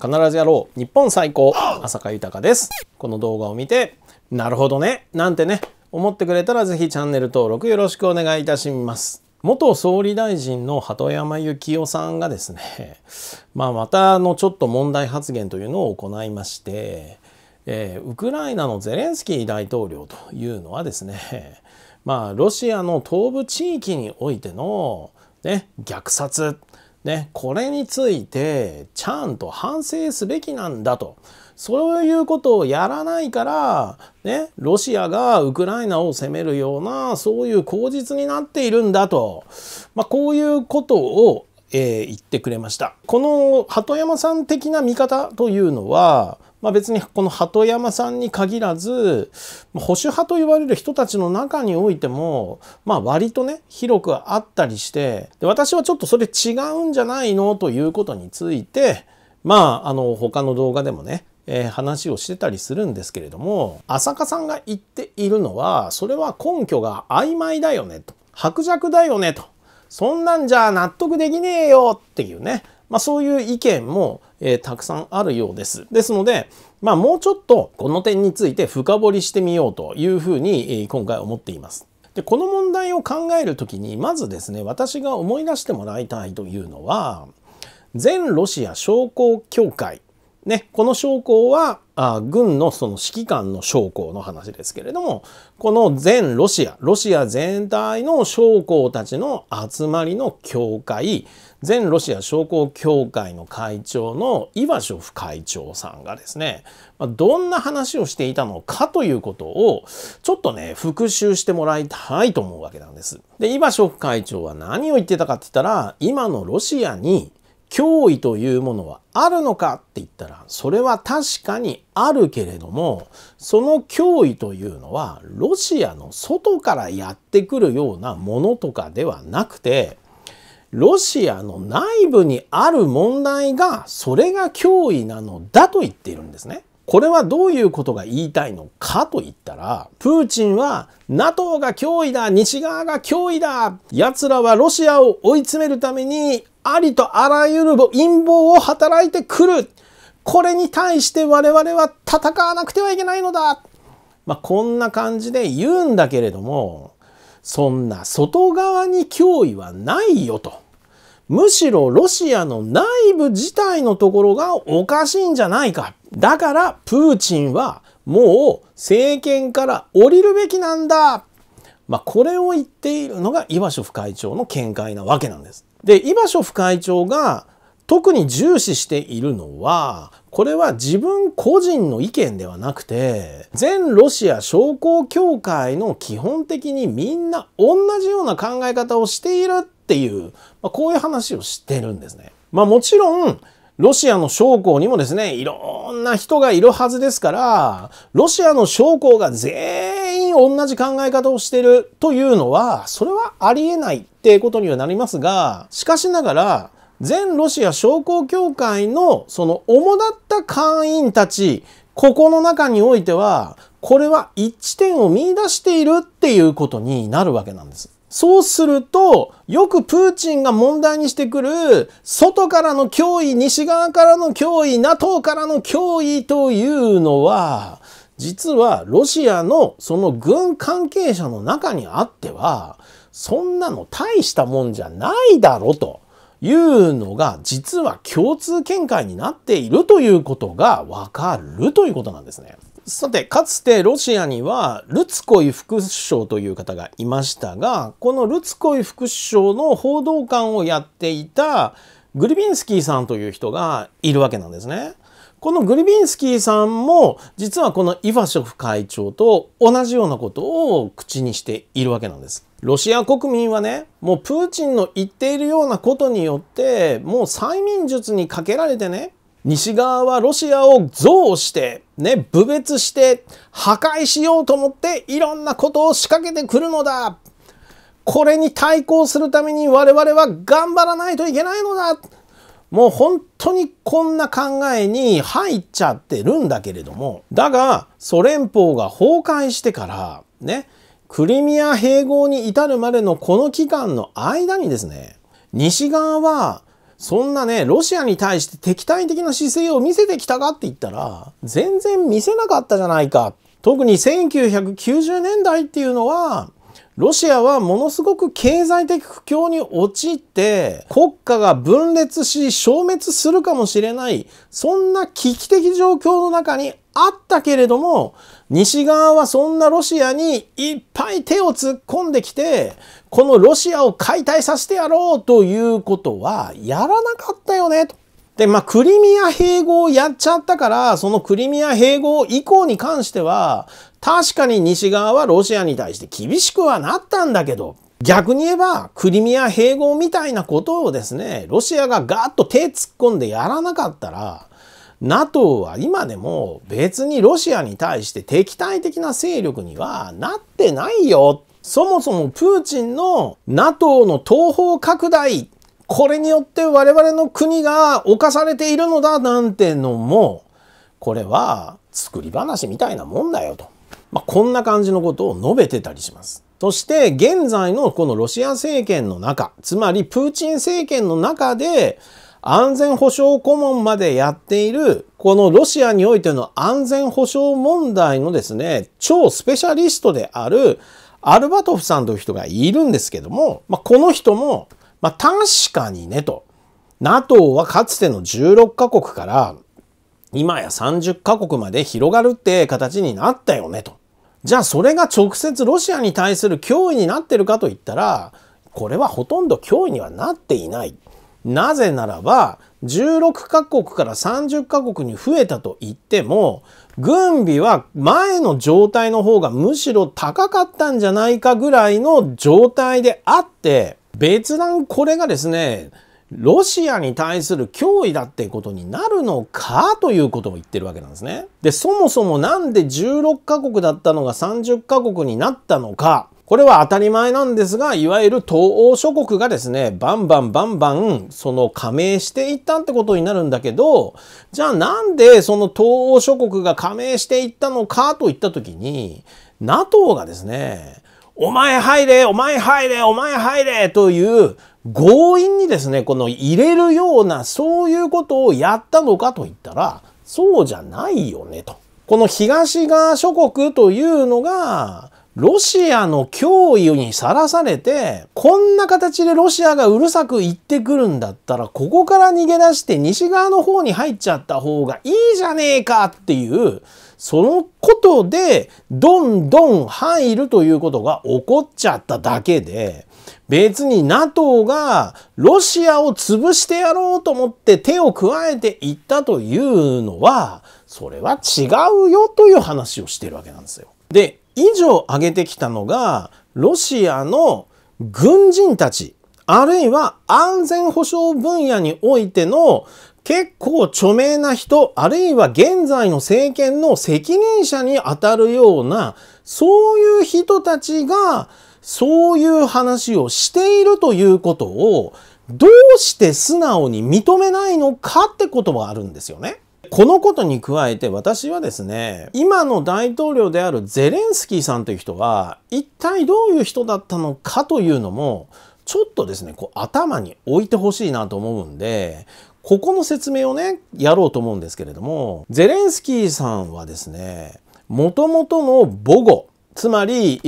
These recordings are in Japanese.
必ずやろう日本最高浅香豊ですこの動画を見てなるほどねなんてね思ってくれたらぜひチャンネル登録よろしくお願いいたします元総理大臣の鳩山幸夫さんがですね、まあ、またあのちょっと問題発言というのを行いまして、えー、ウクライナのゼレンスキー大統領というのはですね、まあ、ロシアの東部地域においての、ね、虐殺ね、これについてちゃんと反省すべきなんだと。そういうことをやらないから、ね、ロシアがウクライナを攻めるような、そういう口実になっているんだと。まあ、こういうことを、えー、言ってくれました。この鳩山さん的な見方というのは、まあ、別にこの鳩山さんに限らず保守派と言われる人たちの中においても、まあ、割とね広くあったりしてで私はちょっとそれ違うんじゃないのということについてまああの他の動画でもねえー、話をしてたりするんですけれども浅香さんが言っているのはそれは根拠が曖昧だよねと薄弱だよねとそんなんじゃ納得できねえよっていうね、まあ、そういう意見もえー、たくさんあるようです。ですので、まあ、もうちょっとこの点について深掘りしてみようというふうに、えー、今回思っています。でこの問題を考える時にまずですね私が思い出してもらいたいというのは全ロシア商工協会ね、この将校はあ軍のその指揮官の将校の話ですけれどもこの全ロシアロシア全体の将校たちの集まりの協会全ロシア将校協会の会長のイワショフ会長さんがですねどんな話をしていたのかということをちょっとね復習してもらいたいと思うわけなんです。でイワショフ会長は何を言ってたかって言ったら今のロシアに脅威というものはあるのかって言ったらそれは確かにあるけれどもその脅威というのはロシアの外からやってくるようなものとかではなくてロシアの内部にある問題がそれが脅威なのだと言っているんですね。これはどういうことが言いたいのかと言ったら、プーチンは NATO が脅威だ、西側が脅威だ、奴らはロシアを追い詰めるためにありとあらゆる陰謀を働いてくる。これに対して我々は戦わなくてはいけないのだ。まあ、こんな感じで言うんだけれども、そんな外側に脅威はないよと。むしろロシアの内部自体のところがおかしいんじゃないか。だからプーチンはもう政権から降りるべきなんだ。まあ、これを言っているのがイワショフ会長の見解なわけなんです。で、井場所副会長が特に重視しているのは、これは自分個人の意見ではなくて、全ロシア商工協会の基本的にみんな同じような考え方をしているっていう、まあ、こういう話をしてるんですね。まあもちろん、ロシアの将校にもですね、いろんな人がいるはずですから、ロシアの将校が全員同じ考え方をしてるというのは、それはありえないってことにはなりますが、しかしながら、全ロシア将校協会のその主だった会員たちここの中においては、これは一致点を見出しているっていうことになるわけなんです。そうすると、よくプーチンが問題にしてくる、外からの脅威、西側からの脅威、NATO からの脅威というのは、実はロシアのその軍関係者の中にあっては、そんなの大したもんじゃないだろと。いうのが実は共通見解になっているということがわかるということなんですね。さて、かつてロシアにはルツコイ副首相という方がいましたが、このルツコイ副首相の報道官をやっていたグリビンスキーさんという人がいるわけなんですね。このグリビンスキーさんも実はこのイワショフ会長と同じようなことを口にしているわけなんです。ロシア国民はねもうプーチンの言っているようなことによってもう催眠術にかけられてね西側はロシアを憎悪して、ね、侮蔑して、破壊しようと思って、いろんなことを仕掛けてくるのだこれに対抗するために我々は頑張らないといけないのだもう本当にこんな考えに入っちゃってるんだけれどもだがソ連邦が崩壊してからねクリミア併合に至るまでのこの期間の間にですね西側はそんなねロシアに対して敵対的な姿勢を見せてきたかって言ったら全然見せなかったじゃないか。特に1990年代っていうのはロシアはものすごく経済的苦境に陥って国家が分裂し消滅するかもしれないそんな危機的状況の中にあったけれども西側はそんなロシアにいっぱい手を突っ込んできてこのロシアを解体させてやろうということはやらなかったよねと。で、まあ、クリミア併合をやっちゃったから、そのクリミア併合以降に関しては、確かに西側はロシアに対して厳しくはなったんだけど、逆に言えば、クリミア併合みたいなことをですね、ロシアがガーッと手突っ込んでやらなかったら、NATO は今でも別にロシアに対して敵対的な勢力にはなってないよ。そもそもプーチンの NATO の東方拡大、これによって我々の国が侵されているのだなんてのも、これは作り話みたいなもんだよと。まあ、こんな感じのことを述べてたりします。そして現在のこのロシア政権の中、つまりプーチン政権の中で安全保障顧問までやっている、このロシアにおいての安全保障問題のですね、超スペシャリストであるアルバトフさんという人がいるんですけども、まあ、この人も、まあ、確かにねと、NATO はかつての16カ国から今や30カ国まで広がるって形になったよねと。じゃあそれが直接ロシアに対する脅威になってるかといったらこれはほとんど脅威にはなっていない。なぜならば16カ国から30カ国に増えたといっても軍備は前の状態の方がむしろ高かったんじゃないかぐらいの状態であって別段これがですねロシアに対する脅威だってことになるのかということを言ってるわけなんですね。で、そもそもなんで16カ国だったのが30カ国になったのか。これは当たり前なんですが、いわゆる東欧諸国がですね、バンバンバンバン、その加盟していったってことになるんだけど、じゃあなんでその東欧諸国が加盟していったのかといったときに、NATO がですね、お前入れ、お前入れ、お前入れという、強引にですね、この入れるような、そういうことをやったのかといったら、そうじゃないよね、と。この東側諸国というのが、ロシアの脅威にさらされて、こんな形でロシアがうるさく言ってくるんだったら、ここから逃げ出して西側の方に入っちゃった方がいいじゃねえかっていう、そのことで、どんどん入るということが起こっちゃっただけで、別に NATO がロシアを潰してやろうと思って手を加えていったというのは、それは違うよという話をしてるわけなんですよ。で、以上挙げてきたのが、ロシアの軍人たち、あるいは安全保障分野においての結構著名な人、あるいは現在の政権の責任者にあたるような、そういう人たちがそういう話をしているということを、どうして素直に認めないのかってことはあるんですよね。このことに加えて私はですね、今の大統領であるゼレンスキーさんという人は、一体どういう人だったのかというのも、ちょっとですね、こう頭に置いてほしいなと思うんで、ここの説明をね、やろうと思うんですけれども、ゼレンスキーさんはですね、もともとの母語、つまり、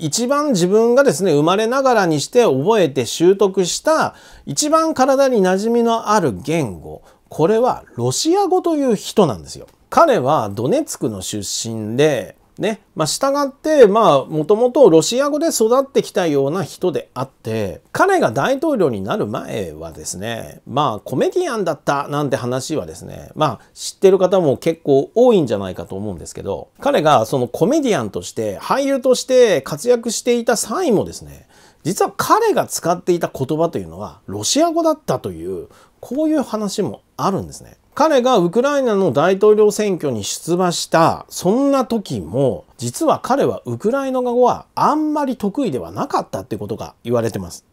一番自分がですね、生まれながらにして覚えて習得した、一番体に馴染みのある言語、これはロシア語という人なんですよ。彼はドネツクの出身で、ねまあ、従ってまあ、もともとロシア語で育ってきたような人であって彼が大統領になる前はですねまあコメディアンだったなんて話はですねまあ知ってる方も結構多いんじゃないかと思うんですけど彼がそのコメディアンとして俳優として活躍していた際もですね実は彼が使っていた言葉というのはロシア語だったというこういう話もあるんですね。彼がウクライナの大統領選挙に出馬したそんな時も実は彼はウクライナ語はあんまり得意ではなかったってことが言われてます。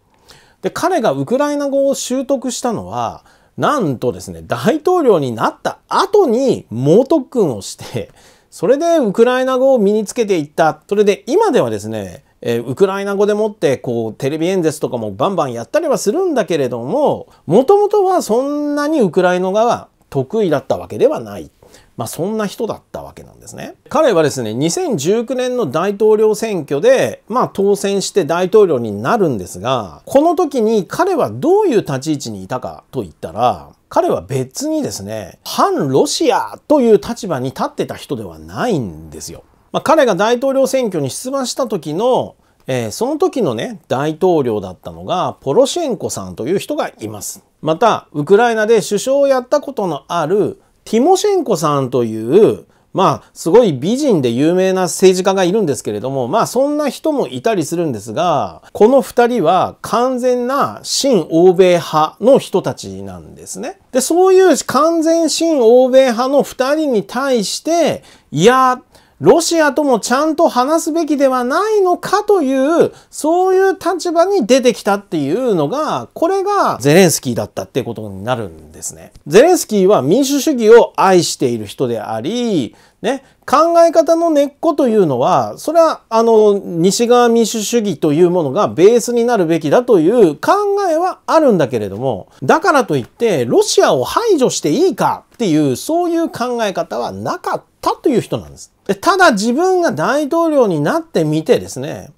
で彼がウクライナ語を習得したのはなんとですね大統領になった後に猛特訓をしてそれでウクライナ語を身につけていったそれで今ではですねえー、ウクライナ語でもってこうテレビ演説とかもバンバンやったりはするんだけれどももともとはそんなにウクライナ語得意だったわけではない。まあ、そんな人だったわけなんですね。彼はですね、2019年の大統領選挙で、まあ、当選して大統領になるんですが、この時に彼はどういう立ち位置にいたかと言ったら、彼は別にですね、反ロシアという立場に立ってた人ではないんですよ。まあ、彼が大統領選挙に出馬した時のえー、その時のね、大統領だったのが、ポロシェンコさんという人がいます。また、ウクライナで首相をやったことのあるティモシェンコさんという、まあ、すごい美人で有名な政治家がいるんですけれども、まあ、そんな人もいたりするんですが、この二人は完全な新欧米派の人たちなんですね。で、そういう完全新欧米派の二人に対して、いやロシアともちゃんと話すべきではないのかという、そういう立場に出てきたっていうのが、これがゼレンスキーだったってことになるんですね。ゼレンスキーは民主主義を愛している人であり、ね、考え方の根っこというのは、それは、あの、西側民主主義というものがベースになるべきだという考えはあるんだけれども、だからといって、ロシアを排除していいかっていう、そういう考え方はなかった。ったという人なんです。ただ自分が大統領になってみてですね、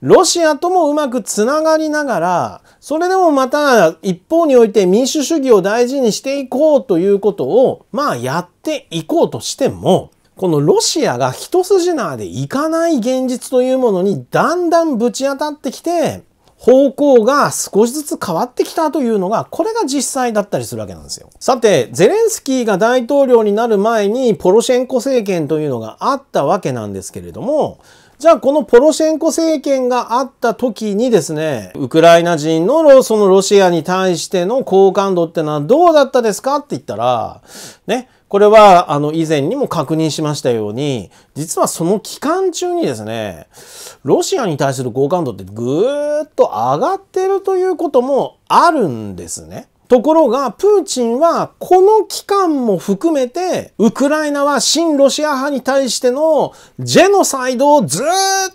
ロシアともうまくつながりながら、それでもまた一方において民主主義を大事にしていこうということを、まあやっていこうとしても、このロシアが一筋縄でいかない現実というものにだんだんぶち当たってきて、方向が少しずつ変わってきたというのが、これが実際だったりするわけなんですよ。さて、ゼレンスキーが大統領になる前にポロシェンコ政権というのがあったわけなんですけれども、じゃあこのポロシェンコ政権があった時にですね、ウクライナ人のそのロシアに対しての好感度ってのはどうだったですかって言ったら、ね、これは、あの、以前にも確認しましたように、実はその期間中にですね、ロシアに対する好感度ってぐーっと上がってるということもあるんですね。ところが、プーチンはこの期間も含めて、ウクライナは親ロシア派に対してのジェノサイドをずっ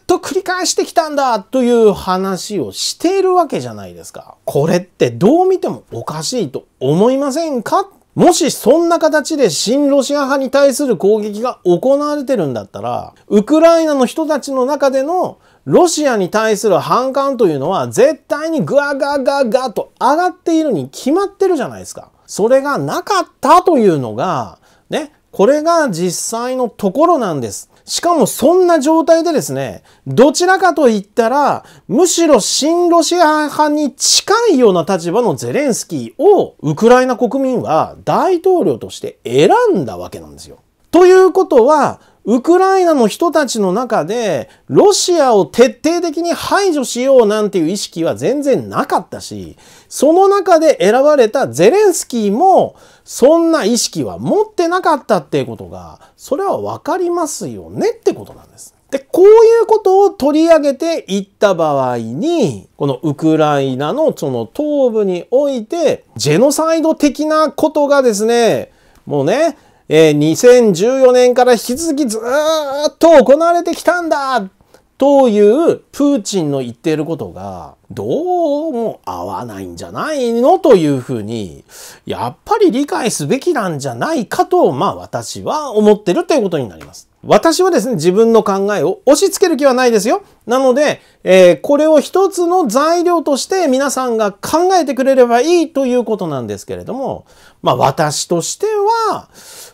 と繰り返してきたんだという話をしているわけじゃないですか。これってどう見てもおかしいと思いませんかっもしそんな形で新ロシア派に対する攻撃が行われてるんだったら、ウクライナの人たちの中でのロシアに対する反感というのは絶対にグワガガガと上がっているに決まってるじゃないですか。それがなかったというのが、ね、これが実際のところなんです。しかもそんな状態でですね、どちらかと言ったら、むしろ新ロシア派に近いような立場のゼレンスキーを、ウクライナ国民は大統領として選んだわけなんですよ。ということは、ウクライナの人たちの中で、ロシアを徹底的に排除しようなんていう意識は全然なかったし、その中で選ばれたゼレンスキーも、そんな意識は持ってなかったっていうことが、それはわかりますよねってことなんです。で、こういうことを取り上げていった場合に、このウクライナのその東部において、ジェノサイド的なことがですね、もうね、えー、2014年から引き続きずっと行われてきたんだというプーチンの言っていることがどうも合わないんじゃないのというふうにやっぱり理解すべきなんじゃないかとまあ私は思ってるということになります。私はですね自分の考えを押し付ける気はないですよ。なので、えー、これを一つの材料として皆さんが考えてくれればいいということなんですけれどもまあ私としては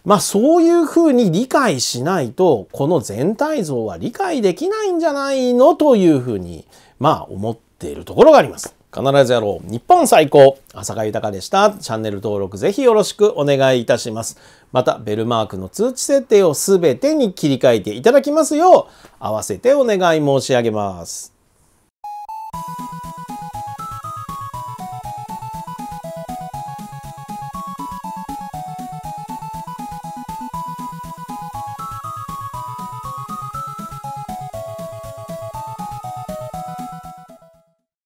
まあそういうふうに理解しないと、この全体像は理解できないんじゃないのというふうに、まあ思っているところがあります。必ずやろう。日本最高。浅香豊でした。チャンネル登録ぜひよろしくお願いいたします。また、ベルマークの通知設定をすべてに切り替えていただきますよう、合わせてお願い申し上げます。